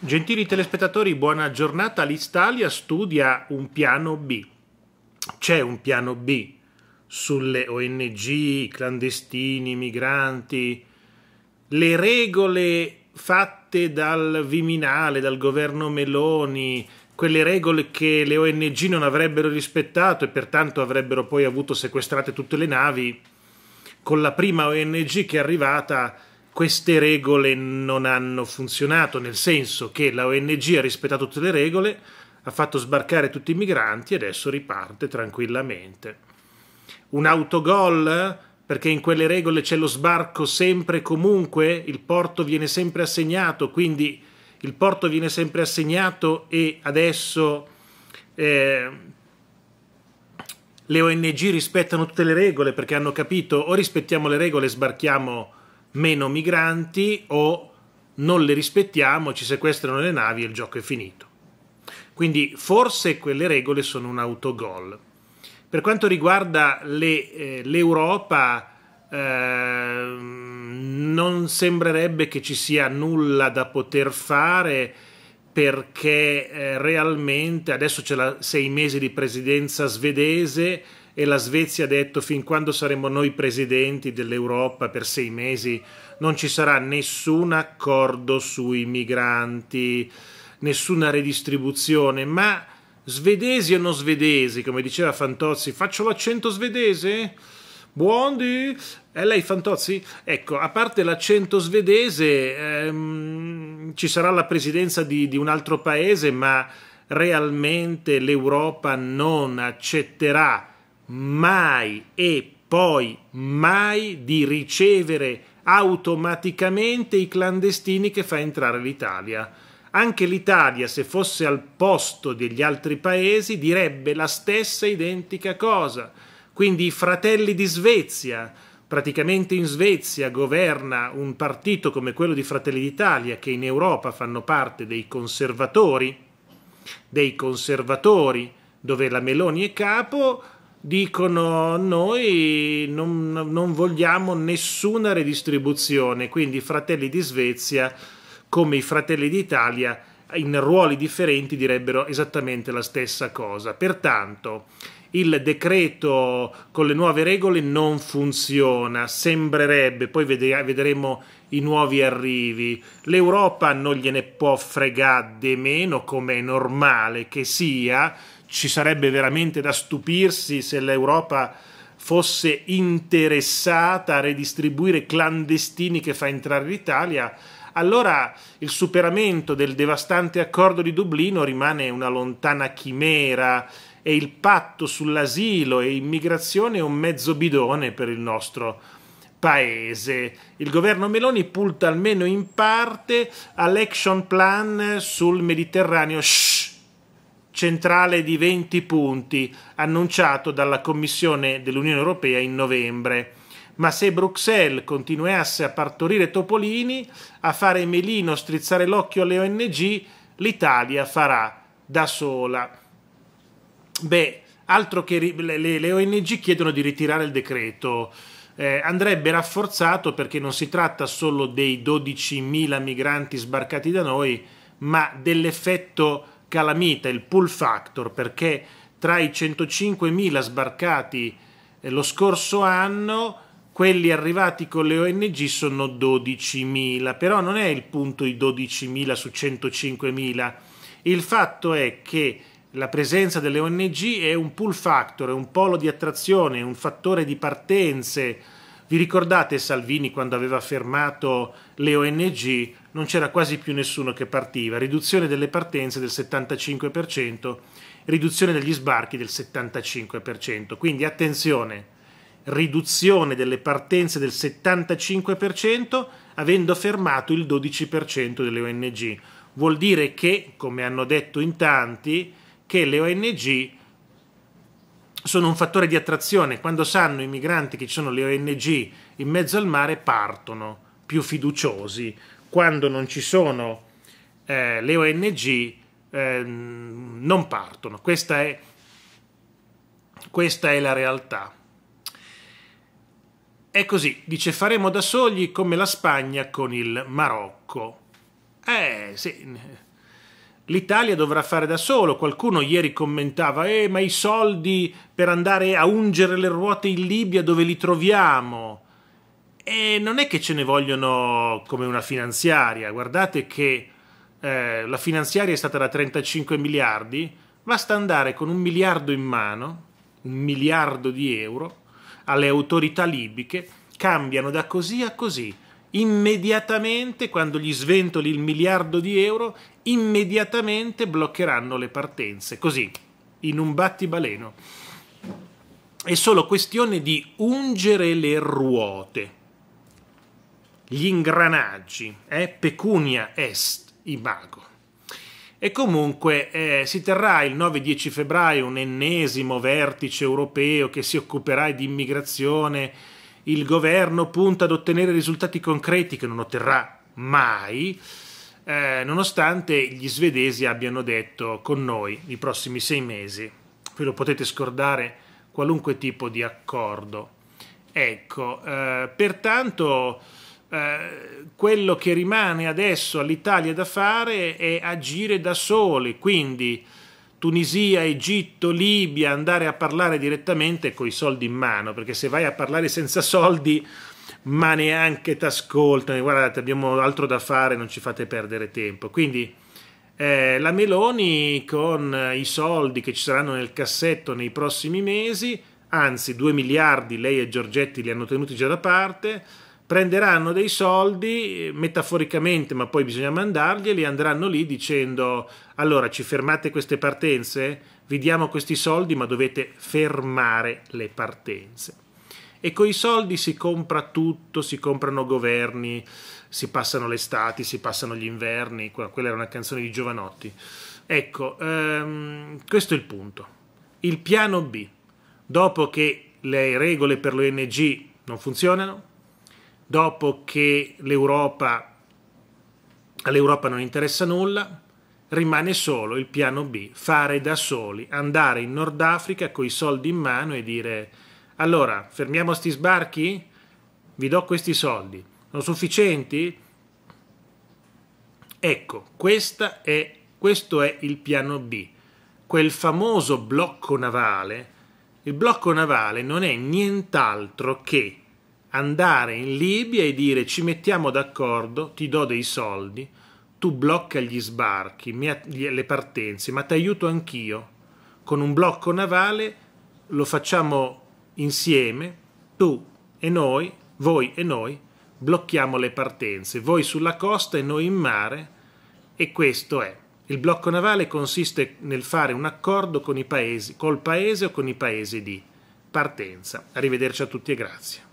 Gentili telespettatori, buona giornata. L'Istalia studia un piano B. C'è un piano B sulle ONG, clandestini, migranti. Le regole fatte dal Viminale, dal governo Meloni, quelle regole che le ONG non avrebbero rispettato e pertanto avrebbero poi avuto sequestrate tutte le navi, con la prima ONG che è arrivata queste regole non hanno funzionato, nel senso che la ONG ha rispettato tutte le regole, ha fatto sbarcare tutti i migranti e adesso riparte tranquillamente. Un autogol? Perché in quelle regole c'è lo sbarco sempre e comunque, il porto viene sempre assegnato, quindi il porto viene sempre assegnato e adesso eh, le ONG rispettano tutte le regole perché hanno capito o rispettiamo le regole e sbarchiamo meno migranti o non le rispettiamo, ci sequestrano le navi e il gioco è finito. Quindi forse quelle regole sono un autogol. Per quanto riguarda le, eh, l'Europa, eh, non sembrerebbe che ci sia nulla da poter fare perché eh, realmente adesso c'è la sei mesi di presidenza svedese, e la Svezia ha detto fin quando saremo noi presidenti dell'Europa per sei mesi non ci sarà nessun accordo sui migranti, nessuna redistribuzione, ma svedesi o non svedesi, come diceva Fantozzi, faccio l'accento svedese? Buondi? È eh, lei Fantozzi? Ecco, a parte l'accento svedese, ehm, ci sarà la presidenza di, di un altro paese, ma realmente l'Europa non accetterà mai e poi mai di ricevere automaticamente i clandestini che fa entrare l'Italia. Anche l'Italia, se fosse al posto degli altri paesi, direbbe la stessa identica cosa. Quindi i fratelli di Svezia, praticamente in Svezia governa un partito come quello di Fratelli d'Italia, che in Europa fanno parte dei conservatori, dei conservatori, dove la Meloni è capo, dicono noi non, non, vogliamo nessuna redistribuzione, quindi i fratelli di Svezia come i fratelli d'Italia in ruoli differenti direbbero esattamente la stessa cosa. Pertanto il decreto con le nuove regole non funziona, sembrerebbe, poi vedremo i nuovi arrivi. L'Europa non gliene può fregare di meno, come è normale che sia, ci sarebbe veramente da stupirsi se l'Europa fosse interessata a redistribuire clandestini che fa entrare l'Italia allora il superamento del devastante accordo di Dublino rimane una lontana chimera e il patto sull'asilo e immigrazione è un mezzo bidone per il nostro paese. Il governo Meloni punta almeno in parte all'action plan sul Mediterraneo shh, centrale di 20 punti annunciato dalla Commissione dell'Unione Europea in novembre. Ma se Bruxelles continuasse a partorire topolini, a fare melino, strizzare l'occhio alle ONG, l'Italia farà da sola. Beh, altro che le, le, le ONG chiedono di ritirare il decreto. Eh, andrebbe rafforzato perché non si tratta solo dei 12.000 migranti sbarcati da noi, ma dell'effetto calamita, il pull factor, perché tra i 105.000 sbarcati eh, lo scorso anno, quelli arrivati con le ONG sono 12.000, però non è il punto i 12.000 su 105.000. Il fatto è che la presenza delle ONG è un pull factor, è un polo di attrazione, un fattore di partenze. Vi ricordate Salvini quando aveva fermato le ONG? Non c'era quasi più nessuno che partiva. Riduzione delle partenze del 75%, riduzione degli sbarchi del 75%. Quindi attenzione, riduzione delle partenze del 75% avendo fermato il 12% delle ONG. Vuol dire che, come hanno detto in tanti, che le ONG sono un fattore di attrazione. Quando sanno i migranti che ci sono le ONG in mezzo al mare, partono più fiduciosi. Quando non ci sono eh, le ONG, eh, non partono. Questa è, questa è la realtà. È così, dice faremo da soli come la Spagna con il Marocco. Eh sì, l'Italia dovrà fare da solo. Qualcuno ieri commentava, eh, ma i soldi per andare a ungere le ruote in Libia dove li troviamo? E non è che ce ne vogliono come una finanziaria, guardate che eh, la finanziaria è stata da 35 miliardi, basta andare con un miliardo in mano, un miliardo di euro, alle autorità libiche, cambiano da così a così immediatamente, quando gli sventoli il miliardo di euro, immediatamente bloccheranno le partenze, così, in un battibaleno. È solo questione di ungere le ruote, gli ingranaggi, eh? pecunia est imago. E comunque eh, si terrà il 9-10 febbraio un ennesimo vertice europeo che si occuperà di immigrazione, il governo punta ad ottenere risultati concreti che non otterrà mai, eh, nonostante gli svedesi abbiano detto con noi i prossimi sei mesi, ve lo potete scordare qualunque tipo di accordo. Ecco, eh, pertanto eh, quello che rimane adesso all'Italia da fare è agire da soli, quindi Tunisia, Egitto, Libia, andare a parlare direttamente con i soldi in mano, perché se vai a parlare senza soldi ma neanche ti ascoltano, guardate abbiamo altro da fare, non ci fate perdere tempo. Quindi eh, la Meloni con i soldi che ci saranno nel cassetto nei prossimi mesi, anzi 2 miliardi, lei e Giorgetti li hanno tenuti già da parte, prenderanno dei soldi metaforicamente, ma poi bisogna mandarglieli, andranno lì dicendo allora ci fermate queste partenze, vi diamo questi soldi, ma dovete fermare le partenze. E con i soldi si compra tutto, si comprano governi, si passano le stati, si passano gli inverni, quella era una canzone di Giovanotti. Ecco, ehm, questo è il punto. Il piano B, dopo che le regole per l'ONG non funzionano, dopo che l'Europa, all'Europa non interessa nulla, rimane solo il piano B, fare da soli, andare in Nord Africa con i soldi in mano e dire allora fermiamo sti sbarchi, vi do questi soldi, sono sufficienti? Ecco, è, questo è il piano B, quel famoso blocco navale. Il blocco navale non è nient'altro che andare in Libia e dire ci mettiamo d'accordo, ti do dei soldi, tu blocca gli sbarchi, le partenze, ma ti aiuto anch'io. Con un blocco navale lo facciamo insieme, tu e noi, voi e noi, blocchiamo le partenze, voi sulla costa e noi in mare, e questo è. Il blocco navale consiste nel fare un accordo con i paesi, col paese o con i paesi di partenza. Arrivederci a tutti e grazie.